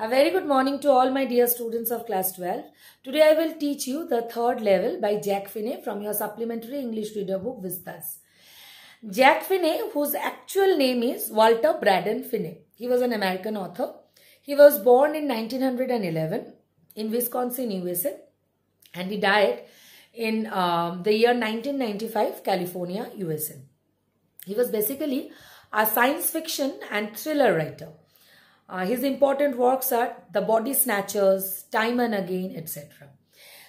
A very good morning to all my dear students of class 12. Today I will teach you the third level by Jack Finney from your supplementary English reader book Vistas. Jack Finney whose actual name is Walter Braden Finney. He was an American author. He was born in 1911 in Wisconsin, USA and he died in um, the year 1995, California, USA. He was basically a science fiction and thriller writer. Uh, his important works are The Body Snatchers, Time and Again, etc.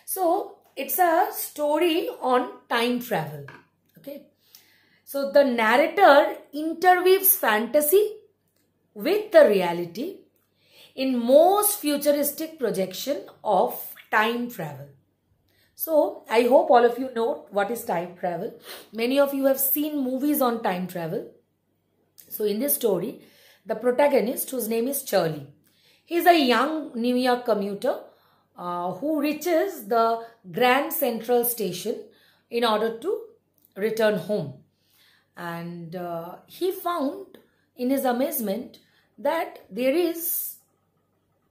So, it's a story on time travel. Okay. So, the narrator interweaves fantasy with the reality in most futuristic projection of time travel. So, I hope all of you know what is time travel. Many of you have seen movies on time travel. So, in this story, the protagonist whose name is Charlie. He's a young New York commuter uh, who reaches the Grand Central Station in order to return home. And uh, he found in his amazement that there is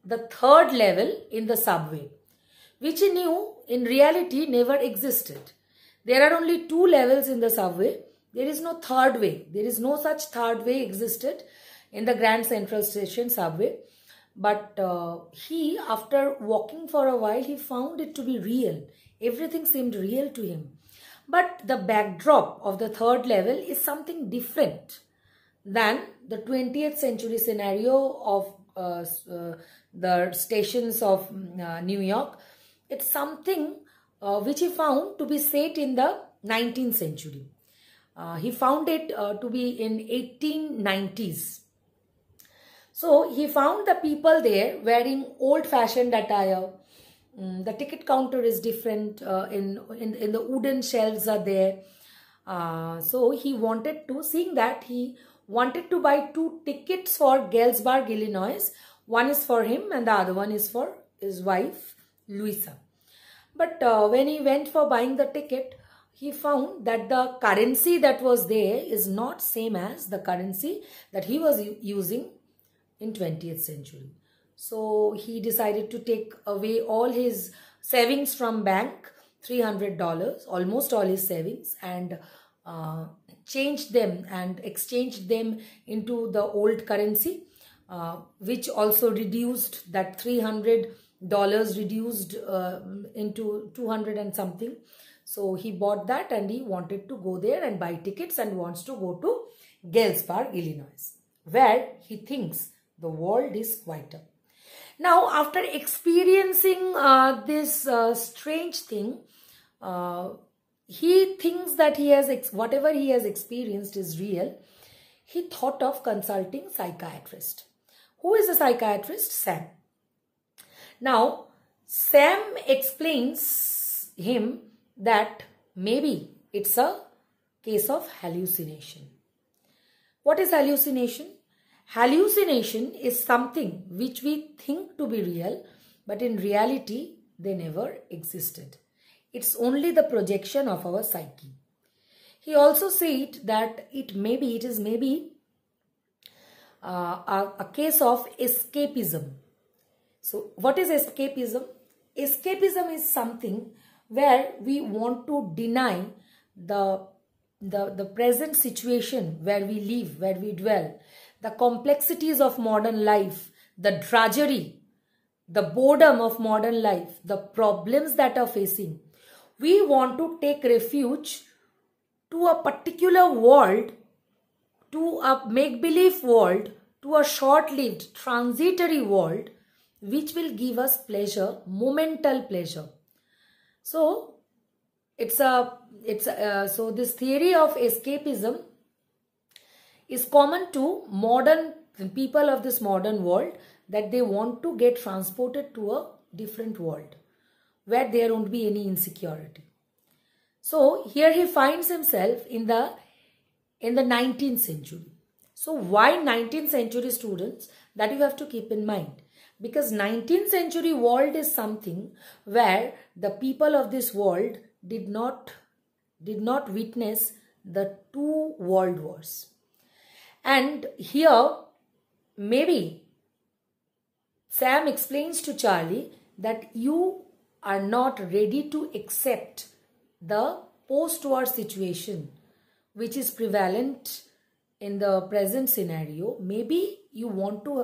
the third level in the subway, which he knew in reality never existed. There are only two levels in the subway. There is no third way. There is no such third way existed in the Grand Central Station subway. But uh, he, after walking for a while, he found it to be real. Everything seemed real to him. But the backdrop of the third level is something different than the 20th century scenario of uh, uh, the stations of mm, uh, New York. It's something uh, which he found to be set in the 19th century. Uh, he found it uh, to be in 1890s. So he found the people there wearing old-fashioned attire. Mm, the ticket counter is different. Uh, in, in, in the wooden shelves are there. Uh, so he wanted to, seeing that, he wanted to buy two tickets for Galesburg, Illinois. One is for him and the other one is for his wife, Louisa. But uh, when he went for buying the ticket, he found that the currency that was there is not same as the currency that he was using in 20th century. So he decided to take away all his savings from bank, $300, almost all his savings and uh, changed them and exchanged them into the old currency uh, which also reduced that $300 reduced uh, into 200 and something. So he bought that and he wanted to go there and buy tickets and wants to go to Galesburg, Illinois where he thinks the world is quieter. Now, after experiencing uh, this uh, strange thing, uh, he thinks that he has whatever he has experienced is real. He thought of consulting psychiatrist. Who is the psychiatrist? Sam. Now, Sam explains him that maybe it's a case of hallucination. What is hallucination? Hallucination is something which we think to be real, but in reality, they never existed. It's only the projection of our psyche. He also said that it may be, it is maybe uh, a, a case of escapism. So, what is escapism? Escapism is something where we want to deny the, the, the present situation where we live, where we dwell, the complexities of modern life, the drudgery, the boredom of modern life, the problems that are facing. We want to take refuge to a particular world, to a make-believe world, to a short-lived, transitory world, which will give us pleasure, momental pleasure. So, it's a, it's a, uh, so this theory of escapism is common to modern people of this modern world that they want to get transported to a different world where there won't be any insecurity. So here he finds himself in the in the 19th century. So why 19th century students? That you have to keep in mind. Because 19th century world is something where the people of this world did not, did not witness the two world wars. And here, maybe Sam explains to Charlie that you are not ready to accept the post-war situation which is prevalent in the present scenario maybe you want to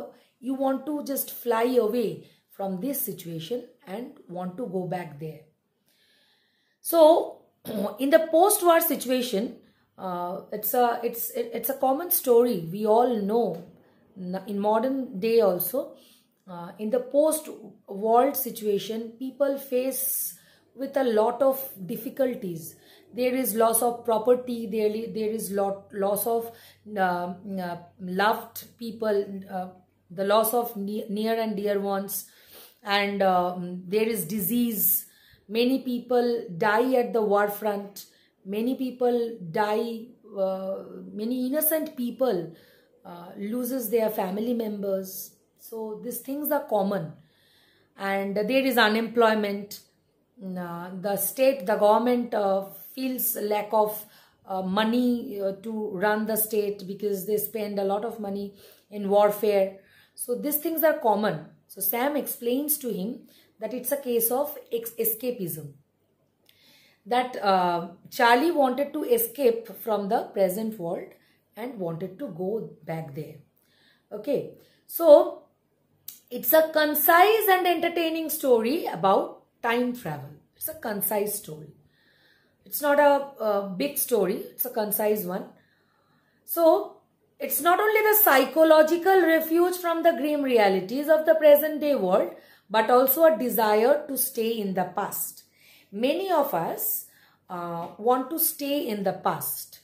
you want to just fly away from this situation and want to go back there so in the post-war situation uh, it's a it's it, it's a common story we all know in modern day also. Uh, in the post war situation, people face with a lot of difficulties. There is loss of property. There there is lot loss of um, uh, loved people. Uh, the loss of near, near and dear ones, and um, there is disease many people die at the war front many people die uh, many innocent people uh, loses their family members so these things are common and there is unemployment uh, the state the government uh, feels lack of uh, money uh, to run the state because they spend a lot of money in warfare so these things are common so sam explains to him that it's a case of escapism that uh, Charlie wanted to escape from the present world and wanted to go back there. Okay, so it's a concise and entertaining story about time travel. It's a concise story. It's not a, a big story, it's a concise one. So, it's not only the psychological refuge from the grim realities of the present day world, but also a desire to stay in the past. Many of us uh, want to stay in the past.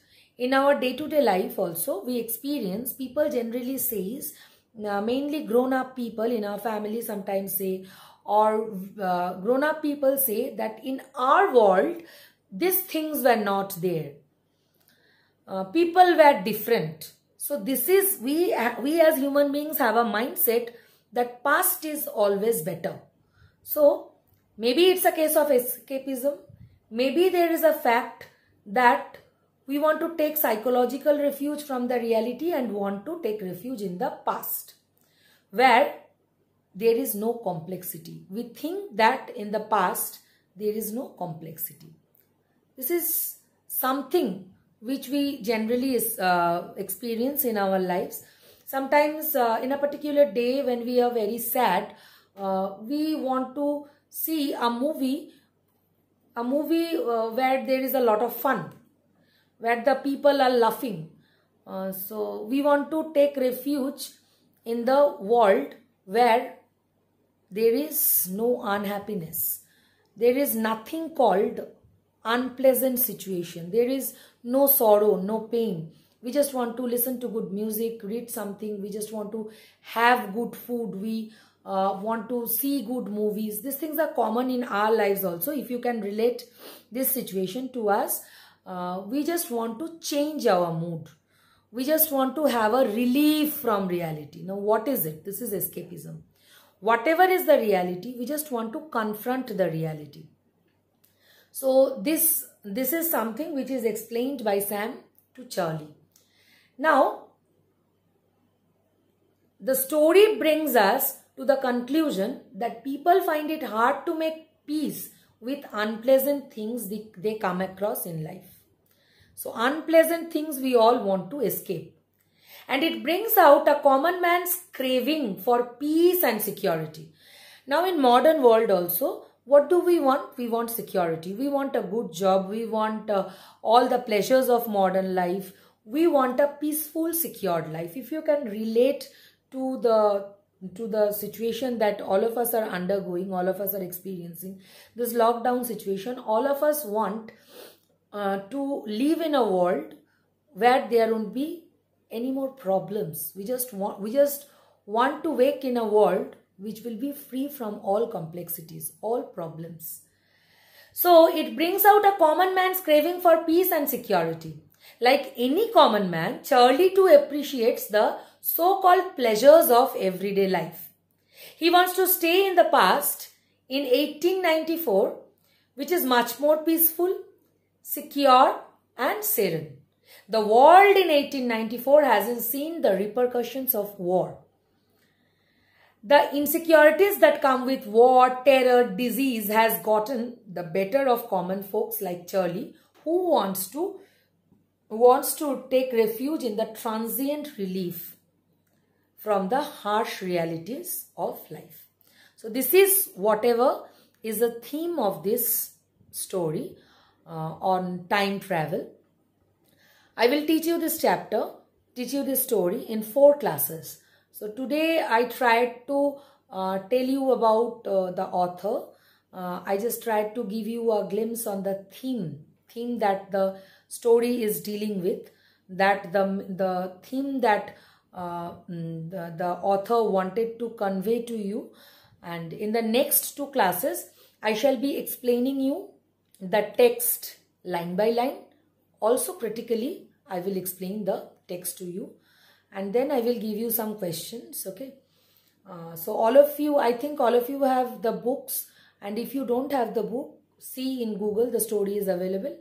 In our day-to-day -day life also, we experience people generally says, uh, mainly grown-up people in our family sometimes say, or uh, grown-up people say that in our world, these things were not there. Uh, people were different. So this is, we, uh, we as human beings have a mindset that past is always better. So Maybe it's a case of escapism. Maybe there is a fact that we want to take psychological refuge from the reality and want to take refuge in the past where there is no complexity. We think that in the past there is no complexity. This is something which we generally uh, experience in our lives. Sometimes uh, in a particular day when we are very sad, uh, we want to see a movie, a movie uh, where there is a lot of fun, where the people are laughing. Uh, so we want to take refuge in the world where there is no unhappiness. There is nothing called unpleasant situation. There is no sorrow, no pain. We just want to listen to good music, read something. We just want to have good food. We uh, want to see good movies. These things are common in our lives also. If you can relate this situation to us, uh, we just want to change our mood. We just want to have a relief from reality. Now, what is it? This is escapism. Whatever is the reality, we just want to confront the reality. So, this, this is something which is explained by Sam to Charlie. Now, the story brings us to the conclusion that people find it hard to make peace with unpleasant things they, they come across in life. So unpleasant things we all want to escape. And it brings out a common man's craving for peace and security. Now in modern world also, what do we want? We want security. We want a good job. We want uh, all the pleasures of modern life. We want a peaceful, secured life. If you can relate to the to the situation that all of us are undergoing, all of us are experiencing, this lockdown situation, all of us want uh, to live in a world where there won't be any more problems. We just want, we just want to wake in a world which will be free from all complexities, all problems. So it brings out a common man's craving for peace and security. Like any common man, Charlie too appreciates the so-called pleasures of everyday life. He wants to stay in the past in 1894 which is much more peaceful, secure and serene. The world in 1894 hasn't seen the repercussions of war. The insecurities that come with war, terror, disease has gotten the better of common folks like Charlie who wants to wants to take refuge in the transient relief from the harsh realities of life. So this is whatever is the theme of this story uh, on time travel. I will teach you this chapter, teach you this story in four classes. So today I tried to uh, tell you about uh, the author. Uh, I just tried to give you a glimpse on the theme, theme that the story is dealing with, that the, the theme that uh, mm, the, the author wanted to convey to you. And in the next two classes, I shall be explaining you the text line by line. Also critically, I will explain the text to you. And then I will give you some questions, okay? Uh, so all of you, I think all of you have the books. And if you don't have the book, see in Google, the story is available.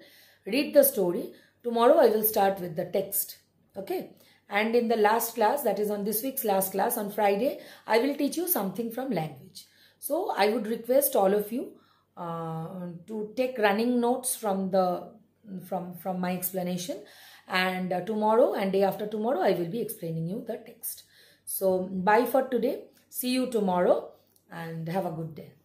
Read the story. Tomorrow I will start with the text, okay? And in the last class, that is on this week's last class on Friday, I will teach you something from language. So I would request all of you uh, to take running notes from the from from my explanation and uh, tomorrow and day after tomorrow I will be explaining you the text. So bye for today. See you tomorrow and have a good day.